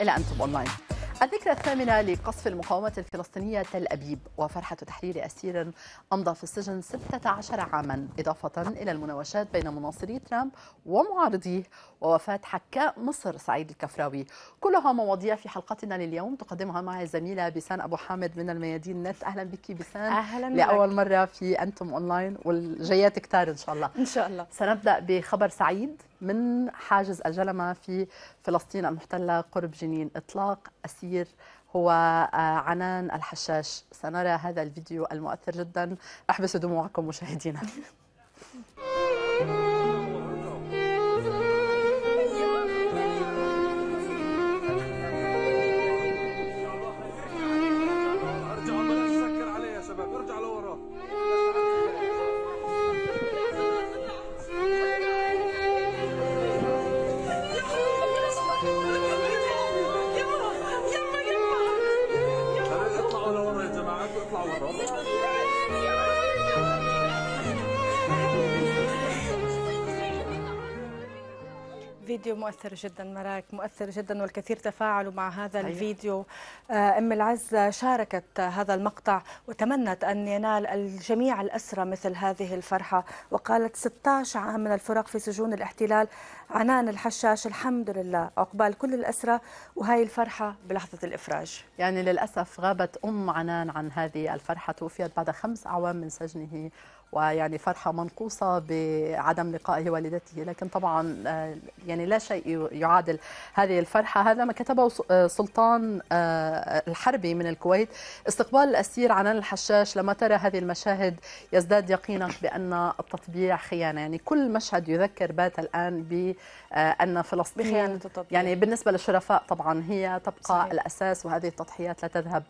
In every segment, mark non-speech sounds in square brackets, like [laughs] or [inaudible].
إلى أنتم أونلاين الذكرى الثامنة لقصف المقاومة الفلسطينية تل أبيب وفرحة تحرير أسير أمضى في السجن 16 عاما إضافة إلى المناوشات بين مناصري ترامب ومعارضيه ووفاة حكاء مصر سعيد الكفراوي كلها مواضيع في حلقتنا لليوم تقدمها معي الزميلة بيسان أبو حامد من الميادين نت أهلا بك بيسان أهلا لأول مرة في أنتم أونلاين والجيات كتار إن شاء الله إن شاء الله سنبدأ بخبر سعيد من حاجز الجلمة في فلسطين المحتلة قرب جنين إطلاق أسير هو آه، عنان الحشاش سنرى هذا الفيديو المؤثر جدا احبسوا دموعكم مشاهدينا [laughs] مؤثر جدا مراك مؤثر جدا والكثير تفاعلوا مع هذا أيوة. الفيديو آه، أم العز شاركت هذا المقطع وتمنت أن ينال الجميع الأسرى مثل هذه الفرحة وقالت 16 عام من الفرق في سجون الاحتلال عنان الحشاش الحمد لله عقبال كل الأسرى وهي الفرحة بلحظة الإفراج يعني للأسف غابت أم عنان عن هذه الفرحة توفيت بعد خمس أعوام من سجنه ويعني فرحه منقوصه بعدم لقائه والدته لكن طبعا آه، يعني لا شيء يعادل هذه الفرحه هذا ما كتبه آه، سلطان آه، الحربي من الكويت استقبال الاسير عنان الحشاش لما ترى هذه المشاهد يزداد يقينك بان التطبيع خيانه يعني كل مشهد يذكر بات الان بان فلسطين بخيانه التطبيع يعني بالنسبه للشرفاء طبعا هي تبقى صحيح. الاساس وهذه التضحيات لا تذهب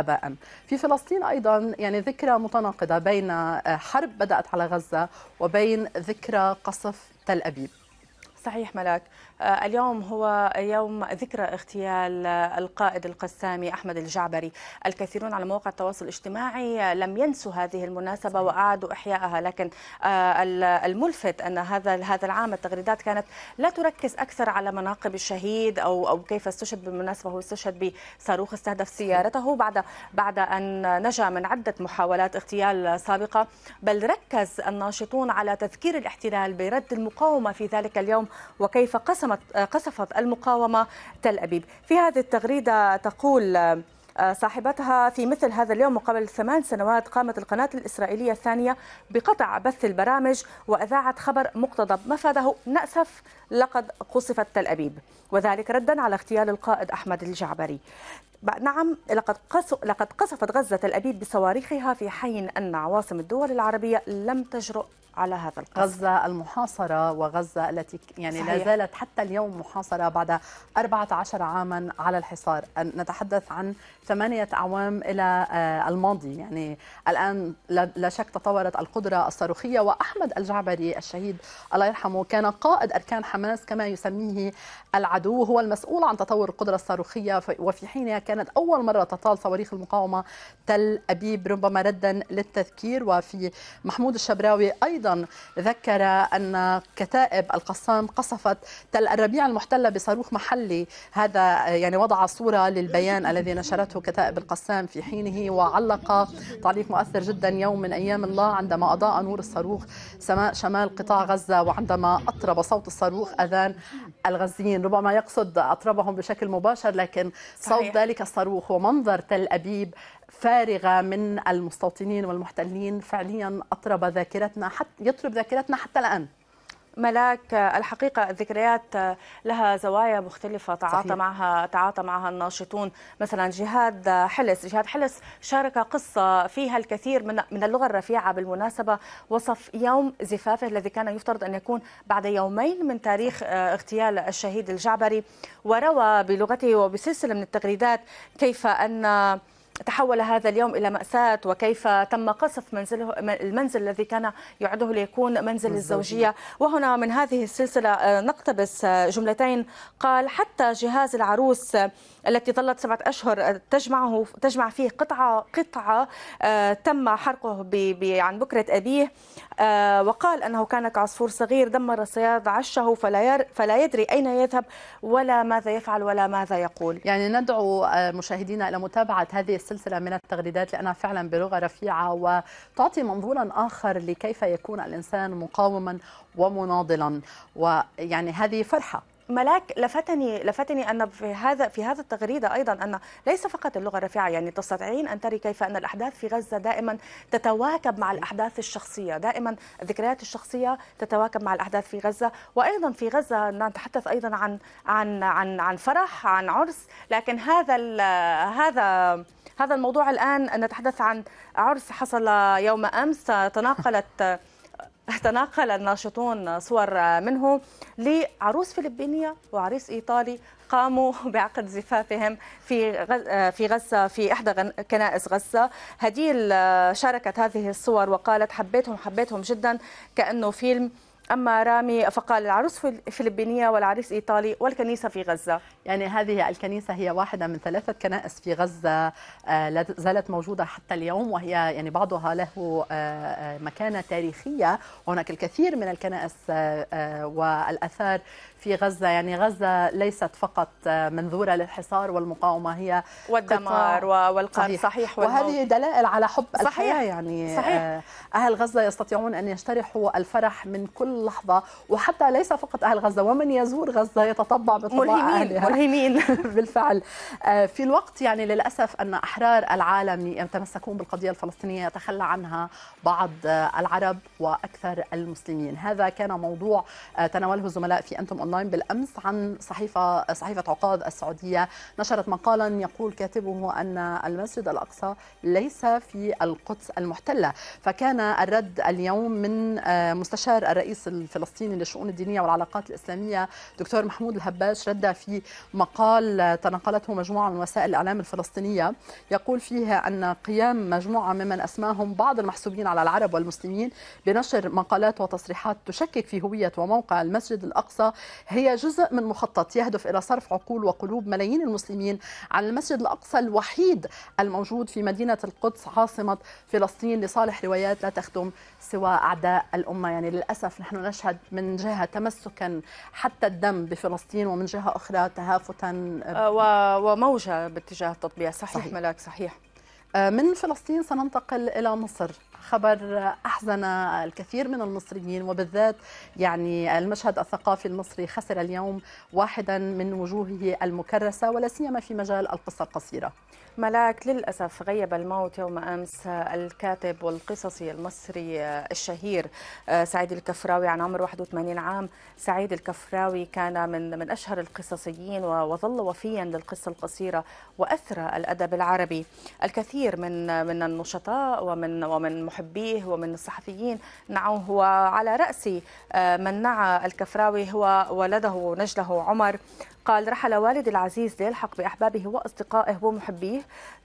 هباء في فلسطين أيضا يعني ذكرى متناقضة بين آه، حرب بدأت على غزة وبين ذكرى قصف تل أبيب صحيح ملاك آه، اليوم هو يوم ذكرى اغتيال آه، القائد القسامي أحمد الجعبري الكثيرون على مواقع التواصل الاجتماعي آه، لم ينسوا هذه المناسبة وأعادوا إحيائها لكن الملفت أن هذا هذا العام التغريدات كانت لا تركز أكثر على مناقب الشهيد أو أو كيف استشهد بالمناسبة هو استشهد بصاروخ استهدف سيارته بعد بعد أن نجا من عدة محاولات اغتيال سابقة بل ركز الناشطون على تذكير الاحتلال برد المقاومة في ذلك اليوم وكيف قسمت قصفت المقاومة تل أبيب في هذه التغريدة تقول آه، صاحبتها في مثل هذا اليوم مقابل ثمان سنوات قامت القناة الإسرائيلية الثانية بقطع بث البرامج وأذاعت خبر مقتضب مفاده نأسف لقد قصفت تل أبيب وذلك ردا على اغتيال القائد أحمد الجعبري نعم لقد لقد قصفت غزه تل ابيب بصواريخها في حين ان عواصم الدول العربيه لم تجرؤ على هذا القصف غزة المحاصرة وغزة التي يعني لا زالت حتى اليوم محاصرة بعد 14 عاما على الحصار نتحدث عن ثمانية أعوام إلى آه، الماضي يعني الآن لا شك تطورت القدرة الصاروخية وأحمد الجعبري الشهيد الله يرحمه كان قائد أركان حماس كما يسميه العدو هو المسؤول عن تطور القدرة الصاروخية وفي حينها كانت أول مرة تطال صواريخ المقاومة تل أبيب ربما ردا للتذكير وفي محمود الشبراوي أيضا ذكر أن كتائب القسام قصفت تل الربيع المحتلة بصاروخ محلي هذا يعني وضع صورة للبيان الذي نشرته كتائب القسام في حينه وعلق تعليق مؤثر جدا يوم من أيام الله عندما أضاء نور الصاروخ سماء شمال قطاع غزة وعندما أطرب صوت الصاروخ أذان الغزيين ربما يقصد أطربهم بشكل مباشر لكن صوت صحيح. ذلك ذلك الصاروخ ومنظر تل أبيب فارغة من المستوطنين والمحتلين فعليا أطرب ذاكرتنا حتى يطرب ذاكرتنا حتى الآن ملاك الحقيقة الذكريات آه، لها زوايا مختلفة تعاطى معها تعاطى معها الناشطون مثلا جهاد آه، حلس جهاد حلس شارك قصة فيها الكثير من من اللغة الرفيعة بالمناسبة وصف يوم زفافه الذي كان يفترض أن يكون بعد يومين من تاريخ آه، اغتيال الشهيد الجعبري وروى بلغته وبسلسلة من التغريدات كيف أن تحول هذا اليوم إلى مأساة وكيف تم قصف منزله المنزل الذي كان يعده ليكون منزل الزوجية وهنا من هذه السلسلة آه، نقتبس آه، جملتين قال حتى جهاز العروس التي ظلت سبعة أشهر تجمعه تجمع فيه قطعة قطعة آه، تم حرقه عن بكرة أبيه آه، وقال أنه كان كعصفور صغير دمر الصياد عشه فلا, فلا يدري أين يذهب ولا ماذا يفعل ولا ماذا يقول يعني ندعو آه، مشاهدينا إلى متابعة هذه السلسلة من التغريدات لأنها فعلا بلغة رفيعة وتعطي منظورا آخر لكيف يكون الإنسان مقاوما ومناضلا ويعني هذه فرحة ملاك لفتني لفتني ان في هذا في هذا التغريده ايضا ان ليس فقط اللغه الرفيعه يعني تستطيعين ان تري كيف ان الاحداث في غزه دائما تتواكب مع الاحداث الشخصيه، دائما الذكريات الشخصيه تتواكب مع الاحداث في غزه، وايضا في غزه نتحدث ايضا عن عن عن عن فرح، عن عرس، لكن هذا هذا هذا الموضوع الان نتحدث عن عرس حصل يوم امس تناقلت تناقل الناشطون صور منه لعروس فلبينية وعريس إيطالي قاموا [laughs] بعقد زفافهم في في غزة في إحدى كنائس غزة هديل شاركت هذه الصور وقالت حبيتهم حبيتهم جدا كأنه فيلم أما رامي فقال العروس فلبينية والعريس إيطالي والكنيسة في غزة يعني هذه الكنيسة هي واحدة من ثلاثة كنائس في غزة آه، لا زالت موجودة حتى اليوم وهي يعني بعضها له آه، آه، مكانة تاريخية هناك الكثير من الكنائس والأثار في غزة يعني غزة ليست فقط آه، منذورة للحصار والمقاومة هي والدمار والقتل صحيح, صحيح وهذه دلائل على حب صحيح الحياة يعني صحيح آه، أهل غزة يستطيعون أن يشترحوا الفرح من كل لحظة وحتى ليس فقط أهل غزة ومن يزور غزة يتطبع بطباع ملهمين ملهمين [laughs] بالفعل آه، في الوقت يعني للأسف أن أحرار العالم يتمسكون بالقضية الفلسطينية يتخلى عنها بعض العرب وأكثر المسلمين هذا كان موضوع تناوله الزملاء في أنتم اونلاين بالامس عن صحيفه صحيفه عقاد السعوديه نشرت مقالا يقول كاتبه ان المسجد الاقصى ليس في القدس المحتله فكان الرد اليوم من آه، مستشار الرئيس الفلسطيني للشؤون الدينيه والعلاقات الاسلاميه دكتور محمود الهباش رد في مقال تناقلته مجموعه من وسائل الاعلام الفلسطينيه يقول فيها ان قيام مجموعه ممن اسماهم بعض المحسوبين على العرب والمسلمين بنشر مقالات وتصريحات تشكك في هويه وموقع المسجد الاقصى هي جزء من مخطط يهدف إلى صرف عقول وقلوب ملايين المسلمين عن المسجد الأقصى الوحيد الموجود في مدينة القدس عاصمة فلسطين لصالح روايات لا تخدم سوى أعداء الأمة يعني للأسف نحن نشهد من جهة تمسكا حتى الدم بفلسطين ومن جهة أخرى تهافتا آه، وموجة باتجاه التطبيع صحيح, صحيح. ملاك صحيح آه، من فلسطين سننتقل إلى مصر خبر احزن الكثير من المصريين وبالذات يعني المشهد الثقافي المصري خسر اليوم واحدا من وجوهه المكرسه ولا سيما في مجال القصه القصيره. ملاك للأسف غيب الموت يوم أمس الكاتب والقصصي المصري الشهير آه، سعيد الكفراوي عن عمر 81 عام سعيد الكفراوي كان من من أشهر القصصيين وظل وفيا للقصة القصيرة وأثرى الأدب العربي الكثير من من النشطاء ومن ومن محبيه ومن الصحفيين نعوه وعلى رأس آه، من نعى الكفراوي هو ولده نجله عمر قال رحل والدي العزيز ليلحق بأحبابه وأصدقائه ومحبيه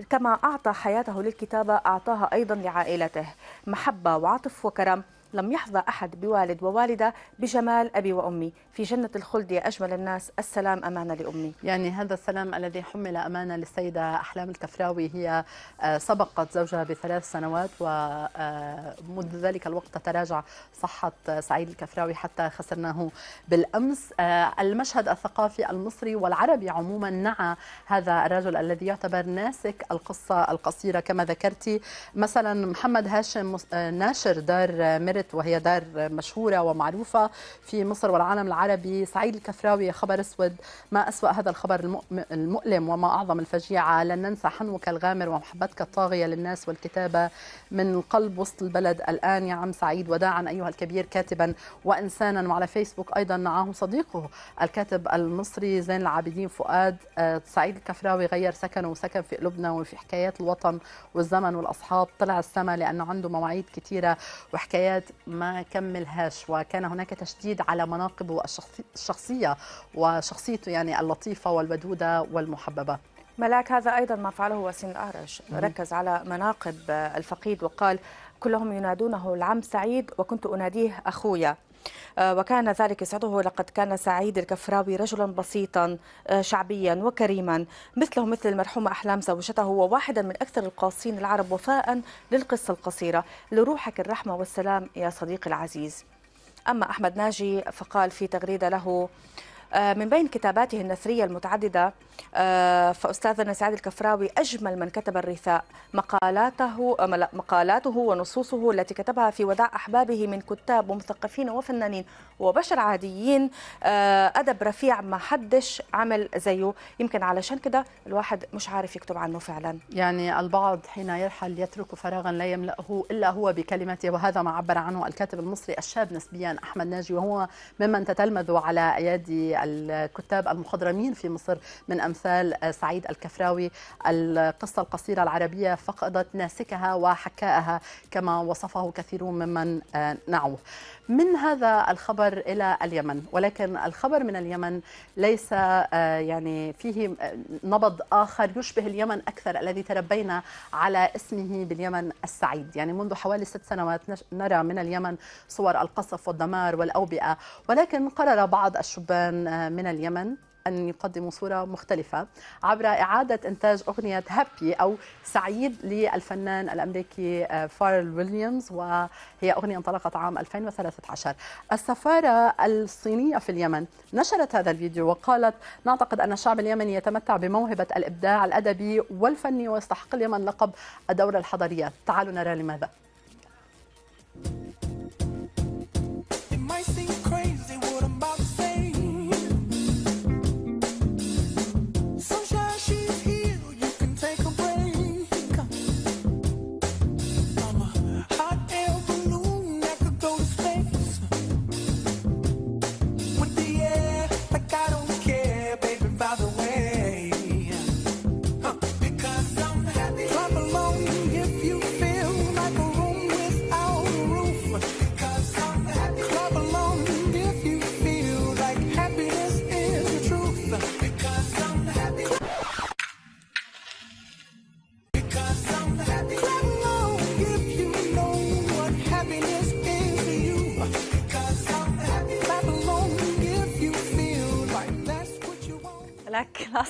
كما أعطى حياته للكتابة أعطاها أيضا لعائلته محبة وعطف وكرم لم يحظى أحد بوالد ووالدة بجمال أبي وأمي في جنة الخلد يا أجمل الناس السلام أمانة لأمي يعني هذا السلام الذي حمل أمانة للسيدة أحلام الكفراوي هي آه، سبقت زوجها بثلاث سنوات ومنذ آه، ذلك الوقت تراجع صحة سعيد الكفراوي حتى خسرناه بالأمس آه، المشهد الثقافي المصري والعربي عموما نعى هذا الرجل الذي يعتبر ناسك القصة القصيرة كما ذكرتي مثلا محمد هاشم ناشر دار ميرت خبرت وهي دار مشهورة ومعروفة في مصر والعالم العربي سعيد الكفراوي خبر أسود ما أسوأ هذا الخبر المؤلم وما أعظم الفجيعة لن ننسى حنوك الغامر ومحبتك الطاغية للناس والكتابة من قلب وسط البلد الآن يا عم سعيد وداعا أيها الكبير كاتبا وإنسانا وعلى فيسبوك أيضا معه صديقه الكاتب المصري زين العابدين فؤاد آه، سعيد الكفراوي غير سكنه وسكن في قلوبنا وفي حكايات الوطن والزمن والأصحاب طلع السما لأنه عنده مواعيد كثيرة وحكايات ما كملهاش وكان هناك تشديد على مناقبه الشخصية وشخصيته يعني اللطيفة والودودة والمحببة ملاك هذا أيضا ما فعله وسيم الاعرج ركز على مناقب الفقيد وقال كلهم ينادونه العم سعيد وكنت أناديه أخويا آه، وكان ذلك يسعده لقد كان سعيد الكفراوي رجلا بسيطا آه، شعبيا وكريما مثله مثل المرحومة أحلام زوجته وواحدا من أكثر القاصين العرب وفاء للقصة القصيرة لروحك الرحمة والسلام يا صديقي العزيز أما أحمد ناجي فقال في تغريدة له آه، من بين كتاباته النثرية المتعددة آه، فأستاذنا سعد الكفراوي أجمل من كتب الرثاء مقالاته آه، مقالاته ونصوصه التي كتبها في وداع أحبابه من كتاب ومثقفين وفنانين وبشر عاديين آه، أدب رفيع ما حدش عمل زيه يمكن علشان كده الواحد مش عارف يكتب عنه فعلا يعني البعض حين يرحل يترك فراغا لا يملأه إلا هو بكلمته وهذا ما عبر عنه الكاتب المصري الشاب نسبيا أحمد ناجي وهو ممن تتلمذ على أيادي الكتاب المخضرمين في مصر من أمثال آه، سعيد الكفراوي القصة القصيرة العربية فقدت ناسكها وحكاءها كما وصفه كثيرون ممن آه، نعوه من هذا الخبر إلى اليمن ولكن الخبر من اليمن ليس آه، يعني فيه نبض آخر يشبه اليمن أكثر الذي تربينا على اسمه باليمن السعيد يعني منذ حوالي ست سنوات نرى من اليمن صور القصف والدمار والأوبئة ولكن قرر بعض الشبان من اليمن أن يقدموا صورة مختلفة عبر إعادة إنتاج أغنية هابي أو سعيد للفنان الأمريكي آه، فارل ويليامز وهي أغنية انطلقت عام 2013 السفارة الصينية في اليمن نشرت هذا الفيديو وقالت نعتقد أن الشعب اليمني يتمتع بموهبة الإبداع الأدبي والفني ويستحق اليمن لقب الدولة الحضرية تعالوا نرى لماذا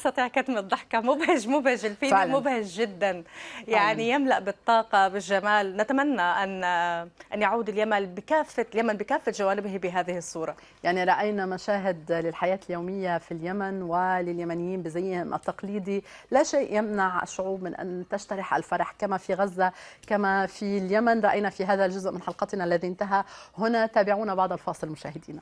استطيع كتم الضحكه مبهج مبهج الفيلم فعلا. مبهج جدا يعني فعلا. يملا بالطاقه بالجمال نتمنى ان ان يعود اليمن بكافه اليمن بكافه جوانبه بهذه الصوره يعني راينا مشاهد للحياه اليوميه في اليمن ولليمنيين بزيهم التقليدي لا شيء يمنع الشعوب من ان تجترح الفرح كما في غزه كما في اليمن راينا في هذا الجزء من حلقتنا الذي انتهى هنا تابعونا بعد الفاصل مشاهدينا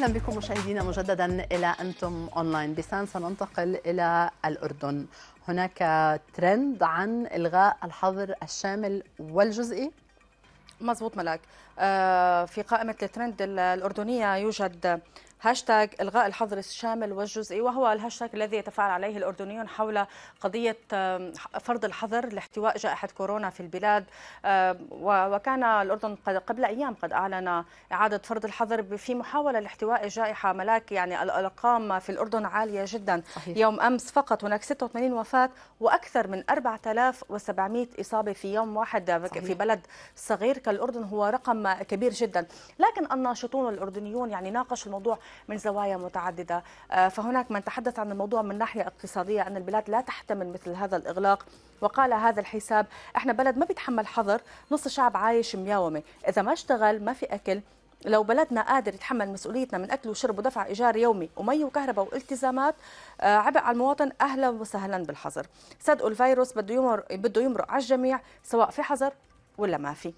اهلا بكم مشاهدينا مجددا الى انتم اونلاين بسان سننتقل الى الاردن هناك ترند عن الغاء الحظر الشامل والجزئي مزبوط ملاك آه، في قائمة الترند الأردنية يوجد هاشتاج الغاء الحظر الشامل والجزئي وهو الهاشتاج الذي يتفاعل عليه الاردنيون حول قضيه فرض الحظر لاحتواء جائحه كورونا في البلاد وكان الاردن قبل ايام قد اعلن اعاده فرض الحظر في محاوله لاحتواء الجائحه ملاك يعني الارقام في الاردن عاليه جدا صحيح. يوم امس فقط هناك 86 وفاه واكثر من 4700 اصابه في يوم واحد آه، صحيح. في بلد صغير كالاردن هو رقم كبير جدا لكن الناشطون الاردنيون يعني ناقشوا الموضوع من زوايا متعددة آه، فهناك من تحدث عن الموضوع من ناحية اقتصادية أن البلاد لا تحتمل مثل هذا الإغلاق وقال هذا الحساب احنا بلد ما بيتحمل حظر نص الشعب عايش مياومة إذا ما اشتغل ما في أكل لو بلدنا قادر يتحمل مسؤوليتنا من اكل وشرب ودفع ايجار يومي ومي وكهرباء والتزامات آه، عبء على المواطن اهلا وسهلا بالحظر صدقوا الفيروس بده يمر بده يمرق على الجميع سواء في حظر ولا ما في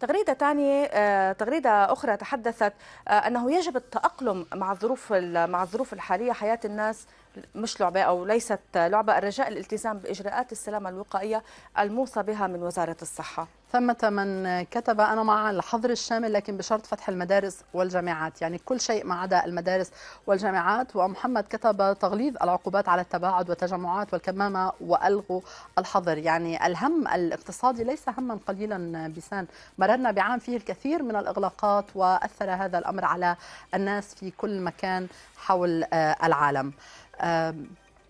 تغريدة تانية آه، تغريدة أخرى تحدثت آه، أنه يجب التأقلم مع الظروف مع الظروف الحالية حياة الناس مش لعبة أو ليست لعبة الرجاء الالتزام بإجراءات السلامة الوقائية الموصى بها من وزارة الصحة ثمة من كتب أنا مع الحظر الشامل لكن بشرط فتح المدارس والجامعات يعني كل شيء ما عدا المدارس والجامعات ومحمد كتب تغليظ العقوبات على التباعد والتجمعات والكمامة وألغوا الحظر يعني الهم الاقتصادي ليس هما قليلا بسان مررنا بعام فيه الكثير من الإغلاقات وأثر هذا الأمر على الناس في كل مكان حول آه، العالم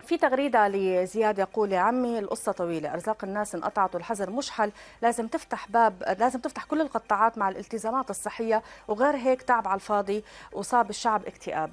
في تغريدة لزياد يقول يا عمي القصة طويلة أرزاق الناس انقطعت والحظر مشحل لازم تفتح باب لازم تفتح كل القطاعات مع الالتزامات الصحية وغير هيك تعب على الفاضي وصاب الشعب اكتئاب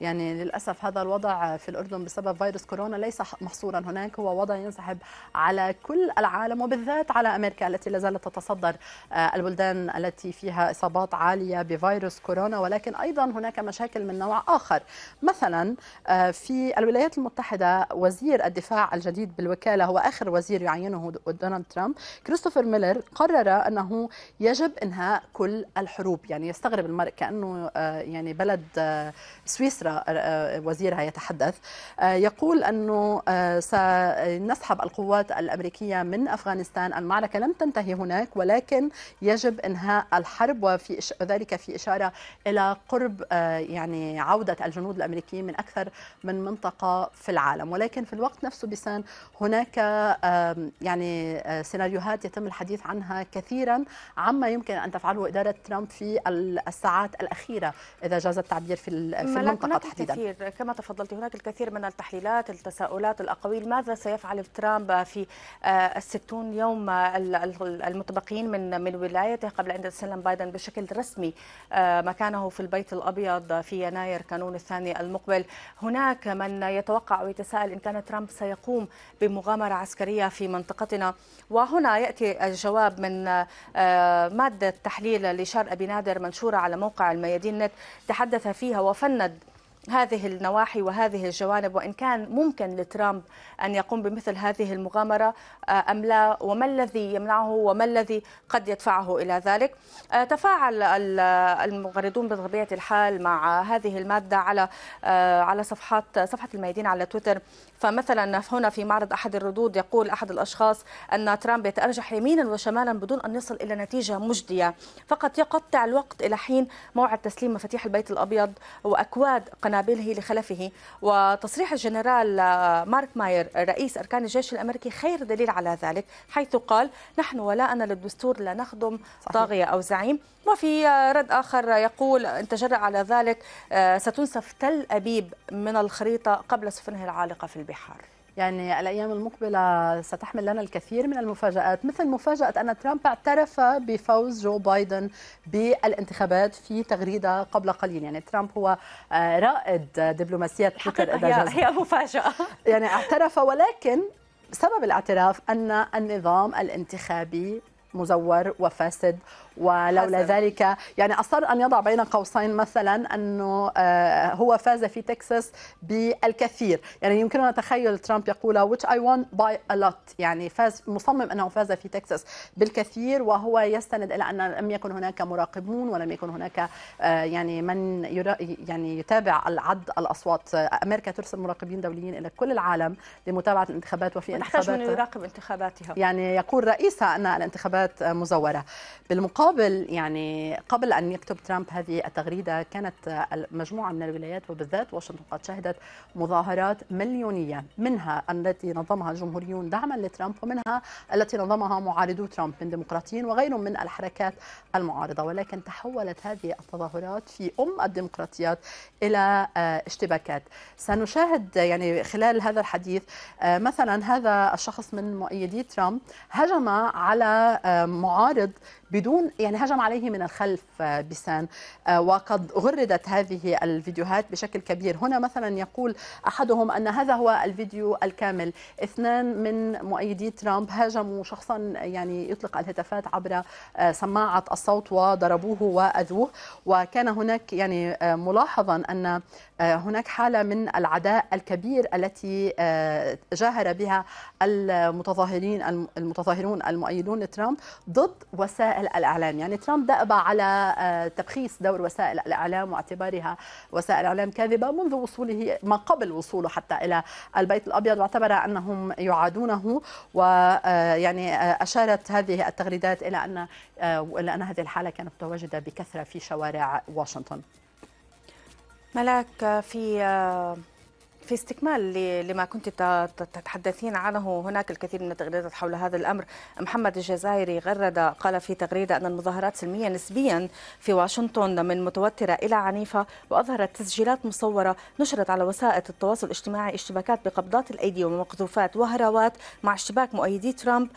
يعني للأسف هذا الوضع في الأردن بسبب فيروس كورونا ليس محصورا هناك هو وضع ينسحب على كل العالم وبالذات على أمريكا التي لا زالت تتصدر آه، البلدان التي فيها إصابات عالية بفيروس كورونا ولكن أيضا هناك مشاكل من نوع آخر مثلا آه، في الولايات المتحدة وزير الدفاع الجديد بالوكالة هو آخر وزير يعينه دونالد ترامب كريستوفر ميلر قرر أنه يجب إنهاء كل الحروب يعني يستغرب المرء كأنه آه، يعني بلد سويسرا سويسرا آه، آه، وزيرها يتحدث آه، يقول أنه سنسحب القوات الأمريكية من أفغانستان المعركة لم تنتهي هناك ولكن يجب إنهاء الحرب وفي ذلك في إشارة إلى قرب يعني عودة الجنود الأمريكيين من أكثر من منطقة في العالم ولكن في الوقت نفسه بسان هناك يعني سيناريوهات يتم الحديث عنها كثيرا عما يمكن أن تفعله إدارة ترامب في الساعات الأخيرة إذا جاز التعبير في في المنطقه تحديدا الكثير كما تفضلت هناك الكثير من التحليلات التساؤلات الاقاويل ماذا سيفعل ترامب في آه، الستون يوم المتبقين من من ولايته قبل ان يتسلم بايدن بشكل رسمي آه، مكانه في البيت الابيض في يناير كانون الثاني المقبل هناك من يتوقع ويتساءل ان كان ترامب سيقوم بمغامره عسكريه في منطقتنا وهنا ياتي الجواب من آه، ماده تحليل لشار ابي نادر منشوره على موقع الميادين نت تحدث فيها وفند هذه النواحي وهذه الجوانب وإن كان ممكن لترامب أن يقوم بمثل هذه المغامرة آه، أم لا وما الذي يمنعه وما الذي قد يدفعه إلى ذلك آه، تفاعل المغردون بطبيعة الحال مع هذه المادة على آه، على صفحات صفحة الميادين على تويتر فمثلا هنا في معرض أحد الردود يقول أحد الأشخاص أن ترامب يتأرجح يمينا وشمالا بدون أن يصل إلى نتيجة مجدية فقط يقطع الوقت إلى حين موعد تسليم مفاتيح البيت الأبيض وأكواد قناة قنابله لخلفه وتصريح الجنرال آه، مارك ماير رئيس أركان الجيش الأمريكي خير دليل على ذلك حيث قال نحن ولاءنا للدستور لا نخدم طاغية أو زعيم وفي آه، رد آخر يقول إن تجرأ على ذلك آه، ستنسف تل أبيب من الخريطة قبل سفنه العالقة في البحار يعني الايام المقبله ستحمل لنا الكثير من المفاجات مثل مفاجاه ان ترامب اعترف بفوز جو بايدن بالانتخابات في تغريده قبل قليل يعني ترامب هو آه، رائد دبلوماسيه تويتر هي, هي مفاجاه [laughs] يعني اعترف ولكن سبب الاعتراف ان النظام الانتخابي مزور وفاسد ولولا حسن. ذلك يعني اصر ان يضع بين قوسين مثلا انه آه، هو فاز في تكساس بالكثير يعني يمكننا تخيل ترامب يقول which I won by a lot يعني فاز مصمم انه فاز في تكساس بالكثير وهو يستند الى ان لم يكن هناك مراقبون ولم يكن هناك آه، يعني من يعني يتابع العد الاصوات امريكا ترسل مراقبين دوليين الى كل العالم لمتابعه الانتخابات وفي انتخابات من يراقب انتخاباتها يعني يقول رئيسها ان الانتخابات مزوره بالمقابل قبل يعني قبل ان يكتب ترامب هذه التغريده كانت مجموعه من الولايات وبالذات واشنطن قد شهدت مظاهرات مليونيه منها التي نظمها الجمهوريون دعما لترامب ومنها التي نظمها معارضو ترامب من ديمقراطيين وغيرهم من الحركات المعارضه ولكن تحولت هذه التظاهرات في ام الديمقراطيات الى آه، اشتباكات سنشاهد يعني خلال هذا الحديث آه، مثلا هذا الشخص من مؤيدي ترامب هجم على آه، معارض بدون يعني هجم عليه من الخلف آه، بيسان آه، وقد غردت هذه الفيديوهات بشكل كبير هنا مثلا يقول أحدهم أن هذا هو الفيديو الكامل اثنان من مؤيدي ترامب هاجموا شخصا يعني يطلق الهتافات عبر آه، سماعة الصوت وضربوه وأذوه وكان هناك يعني ملاحظا أن هناك حالة من العداء الكبير التي جاهر بها المتظاهرين المتظاهرون المؤيدون لترامب ضد وسائل وسائل الاعلام يعني ترامب دأب على آه، تبخيص دور وسائل الاعلام واعتبارها وسائل اعلام كاذبه منذ وصوله ما قبل وصوله حتى الى البيت الابيض واعتبر انهم يعادونه ويعني آه، آه، اشارت هذه التغريدات الى ان الى ان هذه الحاله كانت متواجده بكثره في شوارع واشنطن ملاك في في استكمال لما كنت تتحدثين عنه هناك الكثير من التغريدات حول هذا الأمر محمد الجزائري غرد قال في تغريدة أن المظاهرات سلمية نسبيا في واشنطن من متوترة إلى عنيفة وأظهرت تسجيلات مصورة نشرت على وسائل التواصل الاجتماعي اشتباكات بقبضات الأيدي ومقذوفات وهروات مع اشتباك مؤيدي ترامب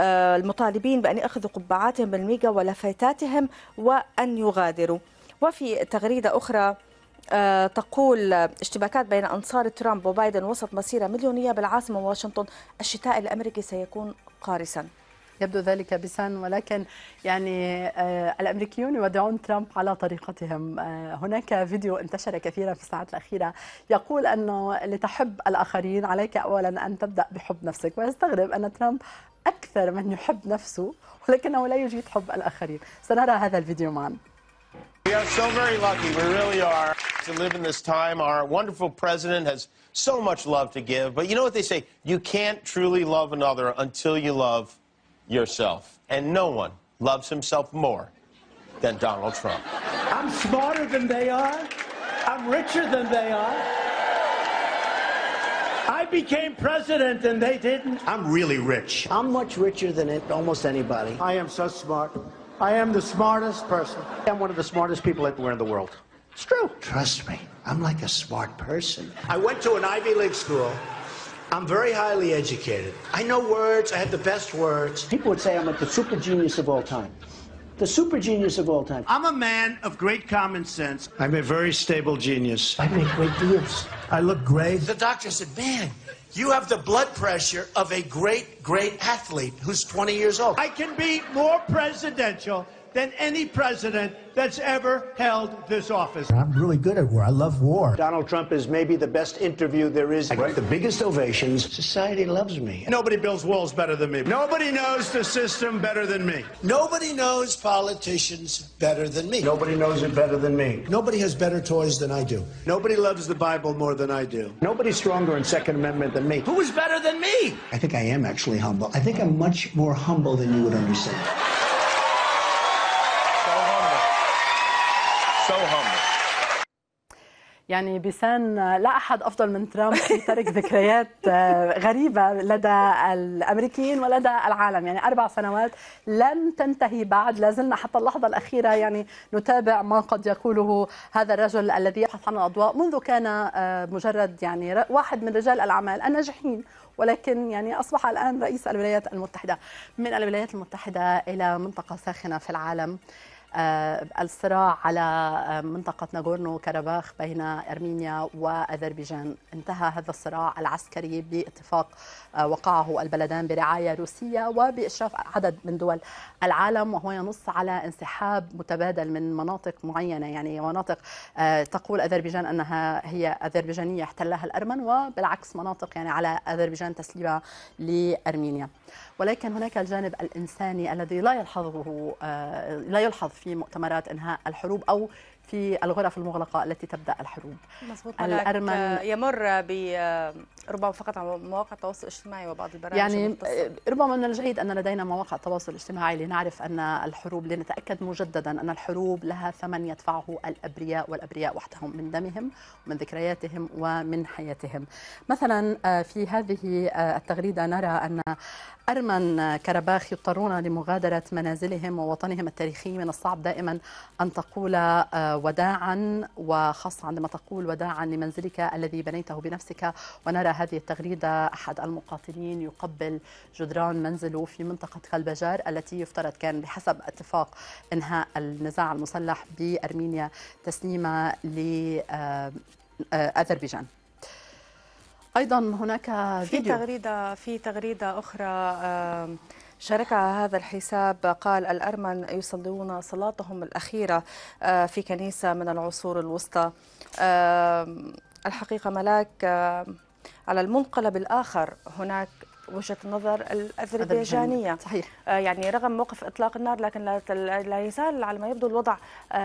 المطالبين بأن يأخذوا قبعاتهم بالميجا ولافتاتهم وأن يغادروا وفي تغريدة أخرى آه، تقول اشتباكات بين أنصار ترامب وبايدن وسط مسيرة مليونية بالعاصمة واشنطن الشتاء الأمريكي سيكون قارساً يبدو ذلك بسان ولكن يعني آه، الامريكيون يودعون ترامب على طريقتهم آه، هناك فيديو انتشر كثيرا في الساعات الاخيره يقول انه لتحب الاخرين عليك اولا ان تبدا بحب نفسك ويستغرب ان ترامب اكثر من يحب نفسه ولكنه لا يجيد حب الاخرين سنرى هذا الفيديو معا We are so very lucky, we really are, to live in this time. Our wonderful president has so much love to give. But you know what they say? You can't truly love another until you love yourself. And no one loves himself more than Donald Trump. I'm smarter than they are. I'm richer than they are. I became president and they didn't. I'm really rich. I'm much richer than it, almost anybody. I am so smart. I am the smartest person. I'm one of the smartest people everywhere in the world. It's true. Trust me, I'm like a smart person. I went to an Ivy League school. I'm very highly educated. I know words. I have the best words. People would say I'm like the super genius of all time. The super genius of all time. I'm a man of great common sense. I'm a very stable genius. I make great deals. I look great. The doctor said, man, you have the blood pressure of a great great athlete who's 20 years old. I can be more presidential than any president that's ever held this office. I'm really good at war. I love war. Donald Trump is maybe the best interview there is. I the biggest ovations. Society loves me. Nobody builds walls better than me. Nobody knows the system better than me. Nobody knows politicians better than me. Nobody knows it better than me. Nobody has better toys than I do. Nobody loves the Bible more than I do. Nobody's stronger in Second Amendment than me. Who is better than me? I think I am actually humble. I think I'm much more humble than you would understand. يعني بيسان لا احد افضل من ترامب في ترك ذكريات آه، غريبه لدى الامريكيين ولدى العالم يعني اربع سنوات لم تنتهي بعد لازلنا حتى اللحظه الاخيره يعني نتابع ما قد يقوله هذا الرجل الذي يبحث عن الاضواء منذ كان آه، مجرد يعني واحد من رجال الاعمال الناجحين ولكن يعني اصبح الان رئيس الولايات المتحده من الولايات المتحده الى منطقه ساخنه في العالم آه، الصراع على آه، منطقة ناغورنو كاراباخ بين أرمينيا وأذربيجان انتهى هذا الصراع العسكري باتفاق آه، وقعه البلدان برعاية روسية وبإشراف عدد من دول العالم وهو ينص على انسحاب متبادل من مناطق معينة يعني مناطق تقول أذربيجان أنها هي أذربيجانية احتلها الأرمن وبالعكس مناطق يعني على أذربيجان تسليمها لأرمينيا ولكن هناك الجانب الإنساني الذي لا يلحظه آه، لا يلحظ في مؤتمرات إنهاء الحروب أو في الغرف المغلقة التي تبدأ الحروب مظبوط الأرمن يمر بربما فقط على مواقع التواصل الاجتماعي وبعض البرامج يعني المتصل. آه، ربما من الجيد أن لدينا مواقع التواصل الاجتماعي لنعرف أن الحروب لنتأكد مجددا أن الحروب لها ثمن يدفعه الأبرياء والأبرياء وحدهم من دمهم ومن ذكرياتهم ومن حياتهم مثلا آه، في هذه آه، التغريدة نرى أن أرمن كرباخ يضطرون لمغادرة منازلهم ووطنهم التاريخي من الصعب دائما أن تقول وداعا وخاصة عندما تقول وداعا لمنزلك الذي بنيته بنفسك ونرى هذه التغريدة أحد المقاتلين يقبل جدران منزله في منطقة خلبجار التي يفترض كان بحسب اتفاق إنهاء النزاع المسلح بأرمينيا تسليمة آه، لأذربيجان آه، ايضا هناك فيديو في تغريده في تغريده اخرى شارك على هذا الحساب قال الأرمن يصلون صلاتهم الأخيرة آه، في كنيسة من العصور الوسطى آه، الحقيقة ملاك آه، على المنقلب الآخر هناك وجهه النظر الاذربيجانيه صحيح يعني رغم موقف اطلاق النار لكن لا يزال على ما يبدو الوضع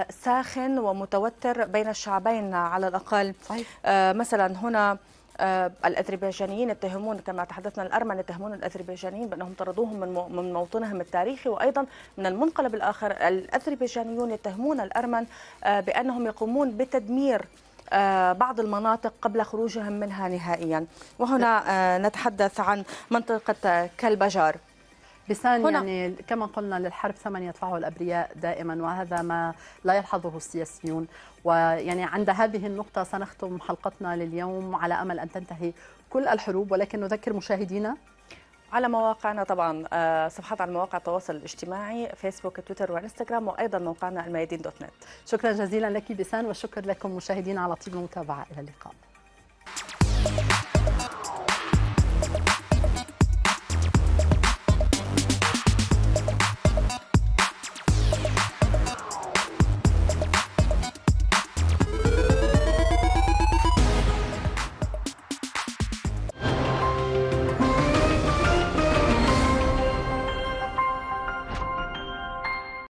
ساخن ومتوتر بين الشعبين على الاقل صحيح. مثلا هنا آه، الاذربيجانيين يتهمون كما تحدثنا الارمن يتهمون الاذربيجانيين بانهم طردوهم من من موطنهم التاريخي وايضا من المنقلب الاخر الاذربيجانيون يتهمون الارمن آه، بانهم يقومون بتدمير آه، بعض المناطق قبل خروجهم منها نهائيا وهنا نتحدث عن منطقه كالبجار لسان هنا. يعني كما قلنا للحرب ثمن يدفعه الابرياء دائما وهذا ما لا يلحظه السياسيون ويعني عند هذه النقطة سنختم حلقتنا لليوم على أمل أن تنتهي كل الحروب ولكن نذكر مشاهدينا على مواقعنا طبعا آه، صفحات على مواقع التواصل الاجتماعي فيسبوك تويتر وانستغرام وايضا موقعنا الميادين دوت نت شكرا جزيلا لك بسان وشكر لكم مشاهدينا على طيب المتابعه الى اللقاء